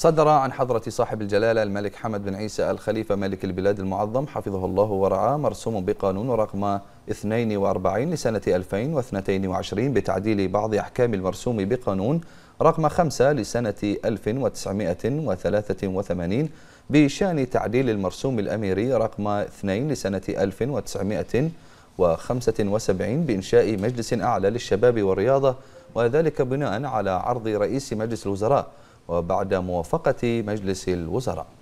صدر عن حضرة صاحب الجلالة الملك حمد بن عيسى الخليفة ملك البلاد المعظم حفظه الله ورعاه مرسوم بقانون رقم 42 لسنة 2022 بتعديل بعض أحكام المرسوم بقانون رقم 5 لسنة 1983 بشأن تعديل المرسوم الأميري رقم 2 لسنة 1975 بإنشاء مجلس أعلى للشباب والرياضة وذلك بناء على عرض رئيس مجلس الوزراء وبعد موافقة مجلس الوزراء